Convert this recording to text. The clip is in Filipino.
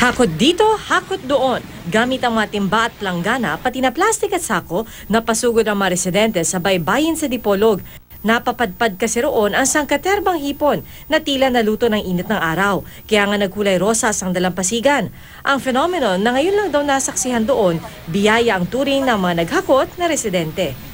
Hakot dito, hakot doon. Gamit ang mga timba at planggana, pati na plastik at sako, napasugod ang mga residente sa baybayin sa Dipolog. Napapadpad kasi roon ang sangkaterbang hipon na tila naluto ng init ng araw, kaya nga nagkulay rosas ang dalampasigan. Ang phenomenon na ngayon lang daw nasaksihan doon, biyaya ang turing ng mga naghakot na residente.